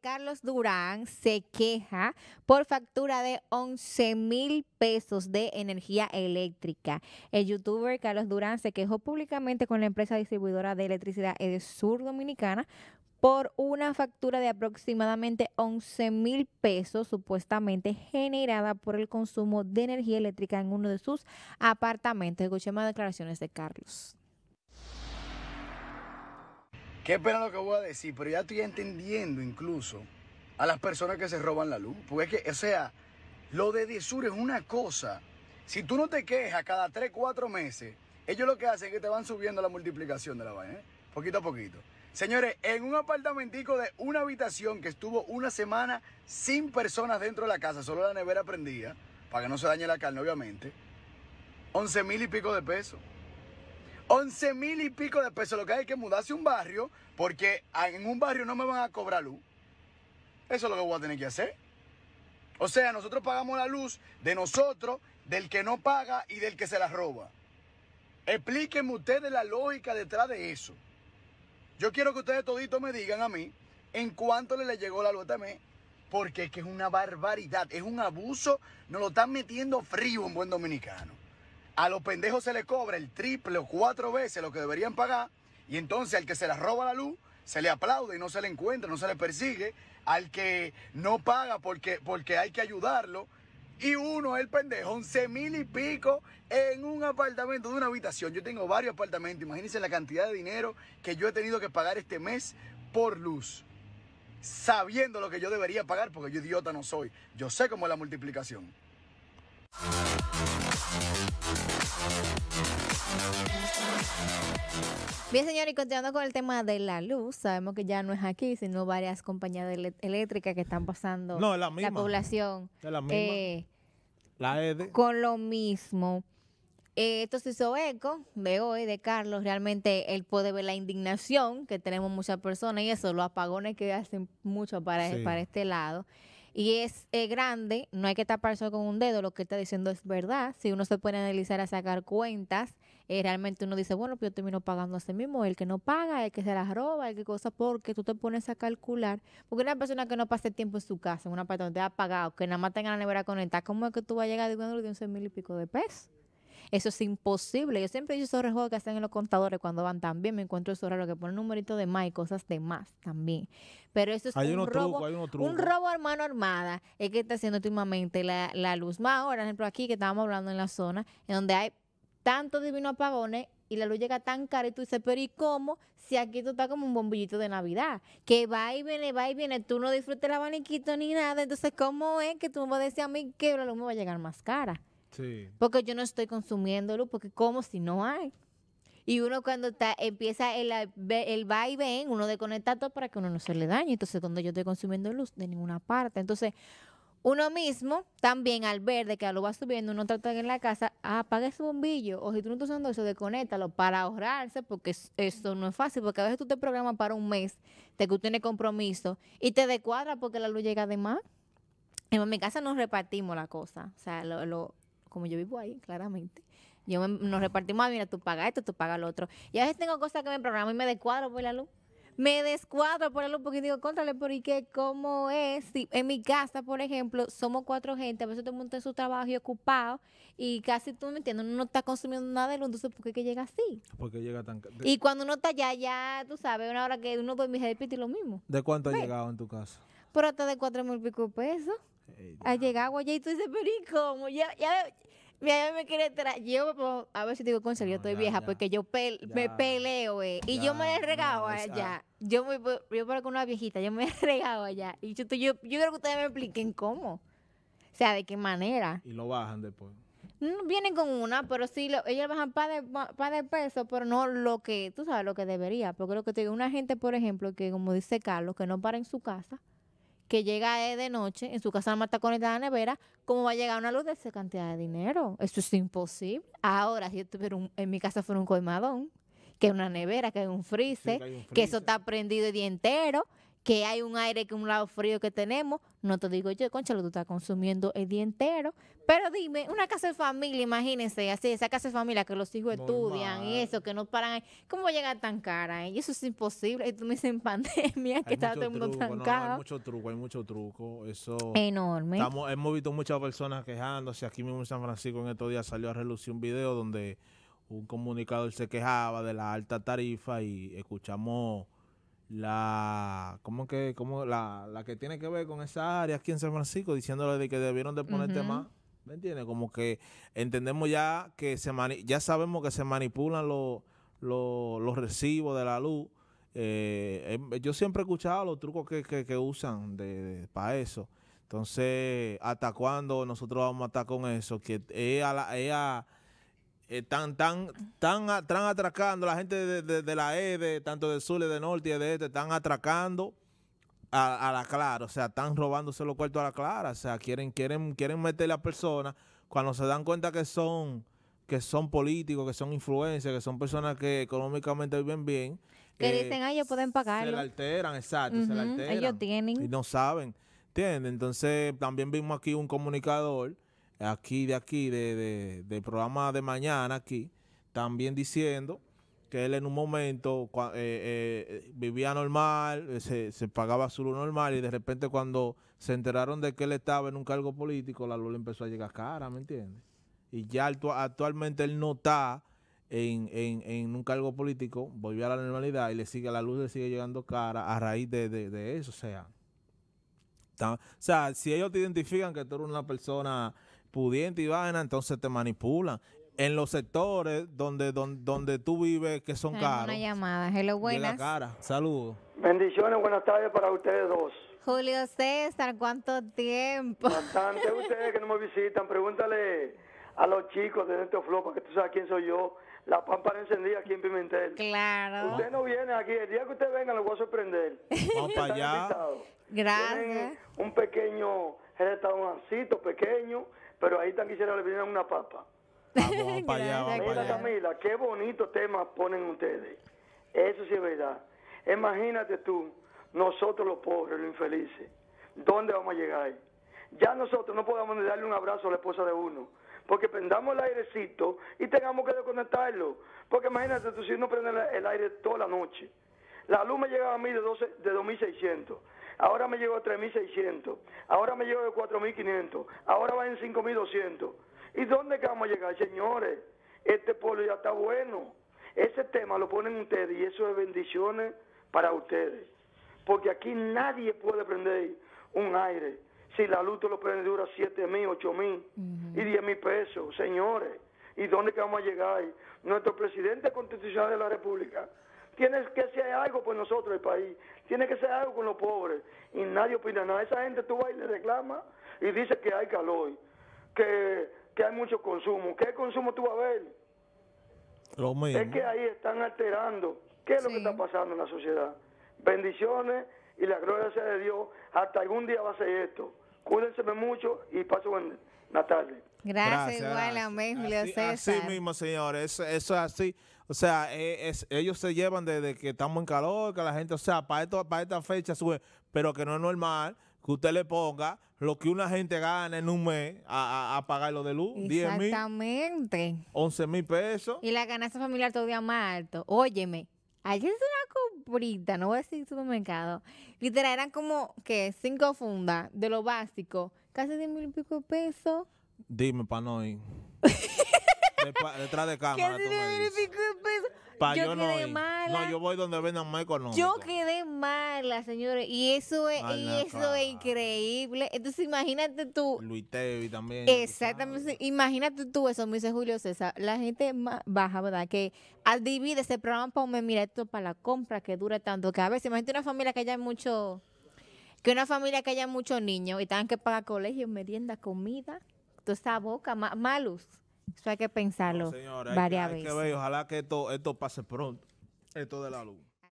Carlos Durán se queja por factura de 11 mil pesos de energía eléctrica. El youtuber Carlos Durán se quejó públicamente con la empresa distribuidora de electricidad Sur Dominicana por una factura de aproximadamente 11 mil pesos supuestamente generada por el consumo de energía eléctrica en uno de sus apartamentos. Escuchemos declaraciones de Carlos. Qué pena lo que voy a decir, pero ya estoy entendiendo incluso a las personas que se roban la luz. Porque es que, o sea, lo de Diesur es una cosa. Si tú no te quejas cada 3, 4 meses, ellos lo que hacen es que te van subiendo la multiplicación de la vaina, ¿eh? poquito a poquito. Señores, en un apartamentico de una habitación que estuvo una semana sin personas dentro de la casa, solo la nevera prendía, para que no se dañe la carne, obviamente, 11 mil y pico de pesos. 11 mil y pico de pesos. Lo que hay que mudarse a un barrio, porque en un barrio no me van a cobrar luz. Eso es lo que voy a tener que hacer. O sea, nosotros pagamos la luz de nosotros, del que no paga y del que se la roba. Explíquenme ustedes la lógica detrás de eso. Yo quiero que ustedes toditos me digan a mí en cuánto le llegó la luz también. Este porque es que es una barbaridad, es un abuso, nos lo están metiendo frío en buen dominicano a los pendejos se le cobra el triple o cuatro veces lo que deberían pagar y entonces al que se les roba la luz se le aplaude y no se le encuentra, no se le persigue, al que no paga porque, porque hay que ayudarlo y uno el pendejo, 11 mil y pico en un apartamento de una habitación. Yo tengo varios apartamentos, imagínense la cantidad de dinero que yo he tenido que pagar este mes por luz, sabiendo lo que yo debería pagar porque yo idiota no soy, yo sé cómo es la multiplicación. Bien, señor, y continuando con el tema de la luz, sabemos que ya no es aquí, sino varias compañías eléctricas que están pasando la, población con lo mismo. Eh, esto se hizo eco de hoy, de Carlos. Realmente él puede ver la indignación que tenemos muchas personas y eso, los apagones que hacen mucho para, para este lado y es eh, grande, no hay que taparse con un dedo, lo que está diciendo es verdad. Si uno se pone a analizar a sacar cuentas, eh, realmente uno dice, bueno, pues yo termino pagando a sí mismo, el que no paga, el que se las roba, el que cosa, porque tú te pones a calcular. Porque una persona que no pase tiempo en su casa, en una parte donde ha pagado, que nada más tenga la nevera conectada, ¿cómo es que tú vas a llegar de 11 mil y pico de pesos? Eso es imposible. Yo siempre he dicho esos rejuegos que hacen en los contadores cuando van tan bien. Me encuentro esos rejuegos que ponen numerito de más y cosas de más también. Pero eso es un robo. Truco, un robo a armada es que está haciendo últimamente la, luz. Más ahora, por ejemplo, aquí que estábamos hablando en la zona, en donde hay tantos divinos apagones y la luz llega tan cara y tú dices, pero ¿y cómo? Si aquí tú estás como un bombillito de Navidad, que va y viene, va y viene, tú no disfrutas el abaniquito ni nada, entonces ¿cómo es que tú me vas a decir a mí que la luz me va a llegar más cara? Porque yo no estoy consumiendo luz, porque como si no hay. Y uno cuando está, empieza el, el va y ven, uno desconecta todo para que uno no se le dañe. Entonces, cuando yo estoy consumiendo luz de ninguna parte. Entonces, uno mismo también al ver de que lo va subiendo, uno trata en la casa, apaga ese bombillo. O si tú no estás usando eso, desconectalo, para ahorrarse, porque eso no es fácil. Porque a veces tú te programas para un mes, te que tú tienes compromiso, y te descuadra porque la luz llega de más. En mi casa nos repartimos la cosa. O sea, lo como yo vivo ahí, claramente, yo me, nos repartimos, ah, mira, tú pagas esto, tú pagas lo otro. Y a veces tengo cosas que me programo y me descuadro por la luz. Me descuadro por la luz porque digo, contrale, porque ¿Cómo es? Si en mi casa, por ejemplo, somos cuatro gente, a veces todo el mundo en su trabajo y ocupado y casi tú me entiendes, uno no está consumiendo nada de luz, entonces ¿por qué que llega así? ¿Por qué llega tan.? Y cuando uno está allá, ya tú sabes, una hora que uno duerme y lo mismo. ¿De cuánto ha llegado en tu casa? Por hasta de cuatro mil pico pesos. ha llegado allá y tú dices, pero ¿y cómo? Ya, ya, me quiere traer. Yo a ver si digo, con yo estoy vieja, porque yo me peleo, eh, Y yo me he regado allá. Yo me yo una viejita, yo me he regado allá. Y yo, yo, que ustedes me expliquen cómo. O sea, de qué manera. Y lo bajan después. vienen con una, pero sí, lo, ellos bajan para de, de peso, pero no lo que, tú sabes, lo que debería. Porque lo que te una gente, por ejemplo, que como dice Carlos, que no para en su casa, que llega e de noche, en su casa no está conectada a la nevera, ¿cómo va a llegar una luz de esa cantidad de dinero? esto es imposible. Ahora, si yo en mi casa fuera un colmadón, que es una nevera, que es un frise que eso está prendido el día entero, que hay un aire que un lado frío que tenemos, no te digo yo, concha, conchalo, tú estás consumiendo el día entero. Pero dime, una casa de familia, imagínense, así, esa casa de familia que los hijos estudian y eso, que no paran ahí, ¿cómo llega tan cara? eso es imposible. tú me dices en pandemia que está todo el tan hay mucho truco, hay mucho truco. Eso. Enorme. hemos visto muchas personas quejándose. Aquí mismo en San Francisco en estos días salió a relucir un video donde un comunicador se quejaba de la alta tarifa y escuchamos la ¿cómo que cómo la, que tiene que ver con esa área aquí en San Francisco diciéndole de que debieron de ponerte más ¿me entiendes? como que entendemos ya que se ya sabemos que se manipulan los los recibos de la luz eh, em, yo siempre he escuchado los trucos que, que, usan de, para eso entonces hasta cuándo nosotros vamos a estar con eso que están eh, tan, tan, tan atracando la gente de, de, de la EDE, tanto del sur, y de norte y de este, están atracando a, a, la clara, o sea, están robándose los cuartos a la clara, o sea, quieren, quieren, quieren meter a personas cuando se dan cuenta que son, que son políticos, que son influencias, que son personas que económicamente viven bien. Que eh, dicen, ay, ellos pueden pagarlo. Se la alteran, exacto, se alteran. Ellos tienen. Y no saben, ¿entiendes? Entonces, también vimos aquí un comunicador aquí de aquí, de, de, del programa de mañana aquí, también diciendo que él en un momento eh, eh, vivía normal, eh, se, pagaba su luz normal y de repente cuando se enteraron de que él estaba en un cargo político, la luz le empezó a llegar cara, ¿me entiendes? Y ya actualmente él no está en, un cargo político, volvió a la normalidad y le sigue la luz le sigue llegando cara a raíz de, eso, o sea, o sea, si ellos te identifican que tú eres una persona pudiente y vaina, entonces te manipulan. En los sectores donde donde, tú vives, que son caros. Una llamada. Hello, buenas. cara. Saludos. Bendiciones, buenas tardes para ustedes dos. Julio César, ¿cuánto tiempo? Bastante ustedes que no me visitan. Pregúntale a los chicos de Dentro Flow para que tú sabes quién soy yo. La pámpara encendida aquí en Pimentel. Claro. Usted no viene aquí. El día que usted venga, lo voy a sorprender. Vamos para allá. Gracias. un pequeño restaurancito pequeño pero ahí tan quisiera le vender una papa. Vamos para allá, vamos Camila, qué bonito tema ponen ustedes. Eso sí es verdad. Imagínate tú, nosotros los pobres, los infelices, ¿dónde vamos a llegar? Ya nosotros no podemos darle un abrazo a la esposa de uno, porque prendamos el airecito y tengamos que desconectarlo. Porque imagínate tú, si uno prende el aire toda la noche, la luz me llegaba a mí de, 12, de 2.600 ahora me llegó mil 3.600, ahora me llegó de 4.500, ahora va en 5.200. ¿Y dónde vamos a llegar, señores? Este pueblo ya está bueno. Ese tema lo ponen ustedes y eso es bendiciones para ustedes. Porque aquí nadie puede prender un aire. Si la luz lo prende dura 7.000, 8.000 y 10.000 pesos, señores. ¿Y dónde vamos a llegar? Nuestro presidente constitucional de la República Tienes que hacer algo por nosotros, el país. Tiene que hacer algo con los pobres. Y nadie opina nada. Esa gente tú vas y le reclama y dice que hay calor, que, hay mucho consumo. ¿Qué consumo tú vas a ver? Lo mismo. Es que ahí están alterando. ¿Qué es lo que está pasando en la sociedad? Bendiciones y la gloria sea de Dios. Hasta algún día va a ser esto. Cuídense mucho y paso buena tarde. Gracias, igual, amén, así, mismo, señores, eso, es así. O sea, eh, ellos se llevan desde que estamos en calor, que la gente, o sea, para, para esta fecha sube, pero que no es normal que usted le ponga lo que una gente gana en un mes a, a, pagar lo de luz. Exactamente. 11 mil pesos. Y la ganancia familiar todavía más alto. Óyeme, allí es una comprita, no voy a decir supermercado, literal, eran como que cinco fundas de lo básico, casi 10 mil y pico de pesos. Dime, para no detrás de cámara. Casi 10 mil y pico de pesos yo, quedé mala. yo voy donde más Yo quedé mala, señores. Y eso es, eso increíble. Entonces, imagínate tú. Luis Tevi también. Exactamente. Imagínate tú eso, me dice Julio César. La gente más baja, ¿verdad? Que al divide ese programa, un mira, esto para la compra que dura tanto. Que a veces, imagínate una familia que haya mucho. Que una familia que haya muchos niños y tengan que pagar colegio, merienda, comida. Toda esa boca, Malos. malus. Eso hay que pensarlo varias veces. ojalá que esto, esto pase pronto, esto de la luz.